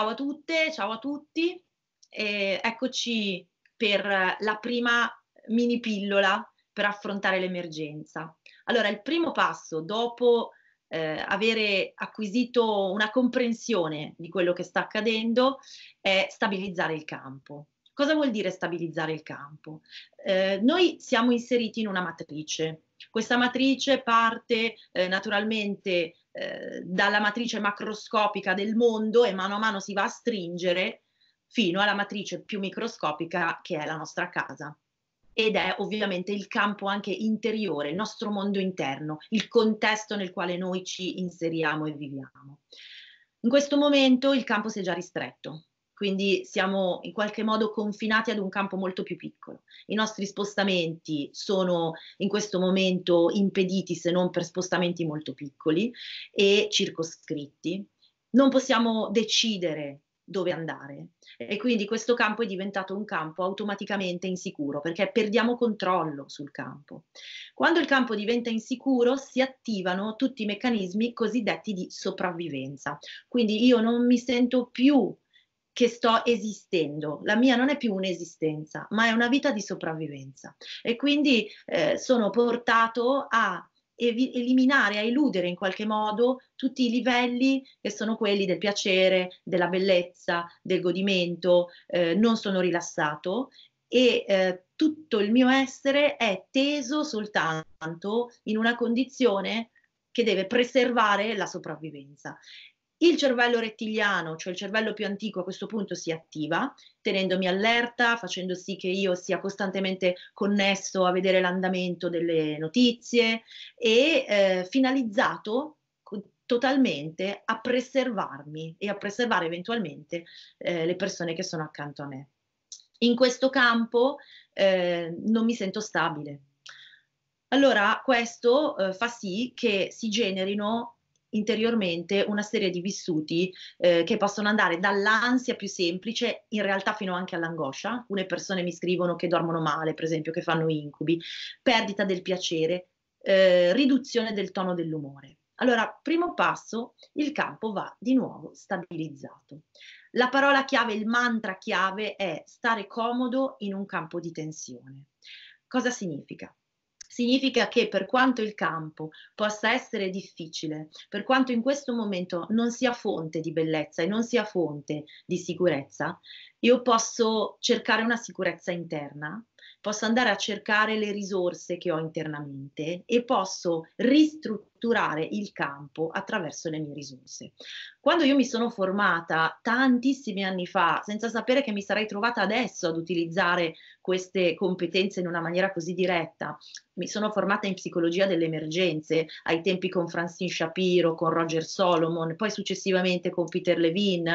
Ciao a tutte, ciao a tutti, e eccoci per la prima mini pillola per affrontare l'emergenza. Allora, il primo passo dopo eh, avere acquisito una comprensione di quello che sta accadendo è stabilizzare il campo. Cosa vuol dire stabilizzare il campo? Eh, noi siamo inseriti in una matrice, questa matrice parte eh, naturalmente eh, dalla matrice macroscopica del mondo e mano a mano si va a stringere fino alla matrice più microscopica che è la nostra casa. Ed è ovviamente il campo anche interiore, il nostro mondo interno, il contesto nel quale noi ci inseriamo e viviamo. In questo momento il campo si è già ristretto, quindi siamo in qualche modo confinati ad un campo molto più piccolo. I nostri spostamenti sono in questo momento impediti se non per spostamenti molto piccoli e circoscritti. Non possiamo decidere dove andare e quindi questo campo è diventato un campo automaticamente insicuro perché perdiamo controllo sul campo. Quando il campo diventa insicuro si attivano tutti i meccanismi cosiddetti di sopravvivenza, quindi io non mi sento più che sto esistendo. La mia non è più un'esistenza, ma è una vita di sopravvivenza. E quindi eh, sono portato a ev- eliminare, a eludere in qualche modo tutti i livelli che sono quelli del piacere, della bellezza, del godimento, eh, non sono rilassato e eh, tutto il mio essere è teso soltanto in una condizione che deve preservare la sopravvivenza. Il cervello rettiliano, cioè il cervello più antico, a questo punto si attiva, tenendomi allerta, facendo sì che io sia costantemente connesso a vedere l'andamento delle notizie e eh, finalizzato totalmente a preservarmi e a preservare eventualmente eh, le persone che sono accanto a me. In questo campo eh, non mi sento stabile. Allora questo eh, fa sì che si generino interiormente una serie di vissuti eh, che possono andare dall'ansia più semplice in realtà fino anche all'angoscia. Alcune persone mi scrivono che dormono male, per esempio, che fanno incubi, perdita del piacere, eh, riduzione del tono dell'umore. Allora, primo passo, il campo va di nuovo stabilizzato. La parola chiave, il mantra chiave è stare comodo in un campo di tensione. Cosa significa? significa che per quanto il campo possa essere difficile, per quanto in questo momento non sia fonte di bellezza e non sia fonte di sicurezza, io posso cercare una sicurezza interna posso andare a cercare le risorse che ho internamente e posso ristrutturare il campo attraverso le mie risorse. Quando io mi sono formata tantissimi anni fa, senza sapere che mi sarei trovata adesso ad utilizzare queste competenze in una maniera così diretta, mi sono formata in psicologia delle emergenze ai tempi con Francine Shapiro, con Roger Solomon, poi successivamente con Peter Levin.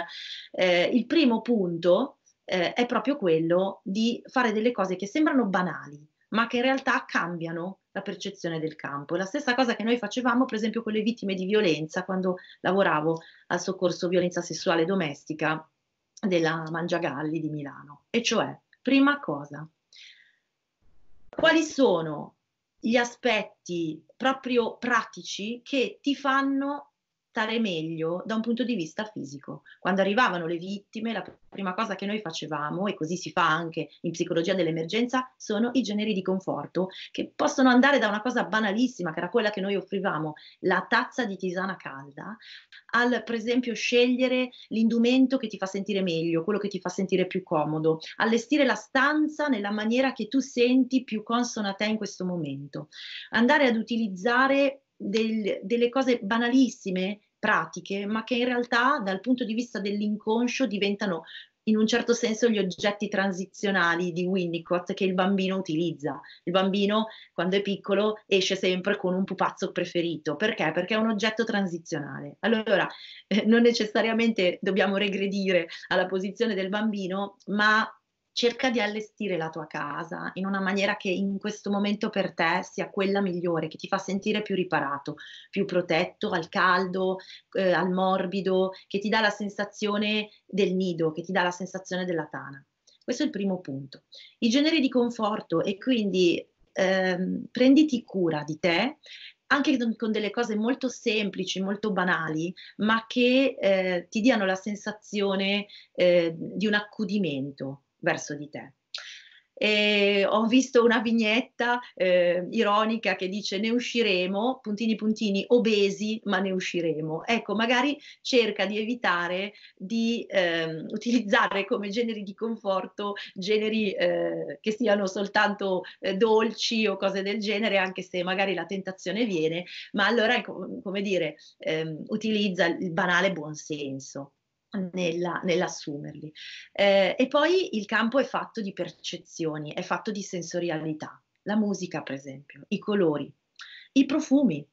Eh, il primo punto eh, è proprio quello di fare delle cose che sembrano banali, ma che in realtà cambiano la percezione del campo. la stessa cosa che noi facevamo, per esempio, con le vittime di violenza quando lavoravo al soccorso violenza sessuale domestica della Mangiagalli di Milano. E cioè, prima cosa, quali sono gli aspetti proprio pratici che ti fanno stare meglio da un punto di vista fisico. Quando arrivavano le vittime, la prima cosa che noi facevamo, e così si fa anche in psicologia dell'emergenza, sono i generi di conforto, che possono andare da una cosa banalissima, che era quella che noi offrivamo, la tazza di tisana calda, al per esempio scegliere l'indumento che ti fa sentire meglio, quello che ti fa sentire più comodo, allestire la stanza nella maniera che tu senti più consona a te in questo momento, andare ad utilizzare del, delle cose banalissime pratiche, ma che in realtà dal punto di vista dell'inconscio diventano in un certo senso gli oggetti transizionali di Winnicott che il bambino utilizza. Il bambino quando è piccolo esce sempre con un pupazzo preferito, perché? Perché è un oggetto transizionale. Allora, eh, non necessariamente dobbiamo regredire alla posizione del bambino, ma cerca di allestire la tua casa in una maniera che in questo momento per te sia quella migliore, che ti fa sentire più riparato, più protetto al caldo, eh, al morbido, che ti dà la sensazione del nido, che ti dà la sensazione della tana. Questo è il primo punto. I generi di conforto e quindi ehm, prenditi cura di te anche con delle cose molto semplici, molto banali, ma che eh, ti diano la sensazione eh, di un accudimento, verso di te. E ho visto una vignetta eh, ironica che dice ne usciremo, puntini puntini, obesi, ma ne usciremo. Ecco, magari cerca di evitare di eh, utilizzare come generi di conforto generi eh, che siano soltanto eh, dolci o cose del genere, anche se magari la tentazione viene, ma allora, ecco, come dire, ehm, utilizza il banale buonsenso nella, nell'assumerli. Eh, e poi il campo è fatto di percezioni, è fatto di sensorialità, la musica per esempio, i colori, i profumi.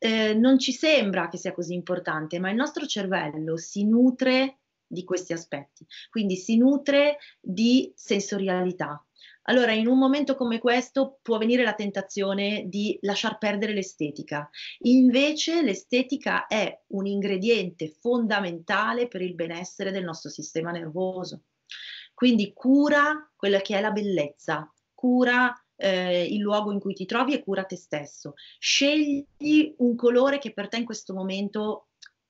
Eh, non ci sembra che sia così importante, ma il nostro cervello si nutre di questi aspetti, quindi si nutre di sensorialità, allora, in un momento come questo può venire la tentazione di lasciar perdere l'estetica. Invece l'estetica è un ingrediente fondamentale per il benessere del nostro sistema nervoso. Quindi cura quella che è la bellezza, cura eh, il luogo in cui ti trovi e cura te stesso. Scegli un colore che per te in questo momento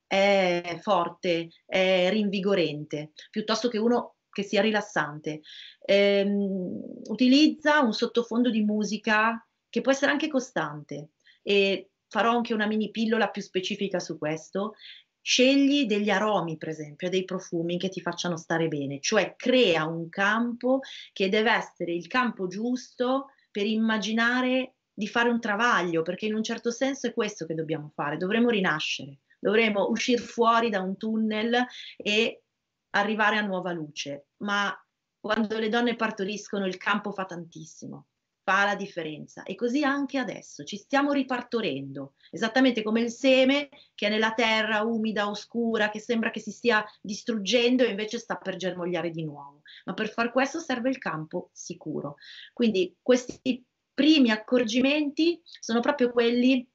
è forte, è rinvigorente, piuttosto che uno che sia rilassante. Ehm, utilizza un sottofondo di musica che può essere anche costante e farò anche una mini pillola più specifica su questo. Scegli degli aromi, per esempio, dei profumi che ti facciano stare bene, cioè crea un campo che deve essere il campo giusto per immaginare di fare un travaglio, perché in un certo senso è questo che dobbiamo fare, dovremo rinascere, dovremo uscire fuori da un tunnel e arrivare a nuova luce, ma quando le donne partoriscono il campo fa tantissimo, fa la differenza e così anche adesso ci stiamo ripartorendo, esattamente come il seme che è nella terra umida, oscura, che sembra che si stia distruggendo e invece sta per germogliare di nuovo, ma per far questo serve il campo sicuro. Quindi questi primi accorgimenti sono proprio quelli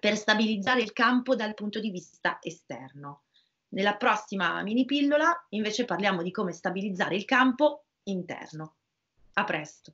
per stabilizzare il campo dal punto di vista esterno. Nella prossima mini pillola invece parliamo di come stabilizzare il campo interno. A presto!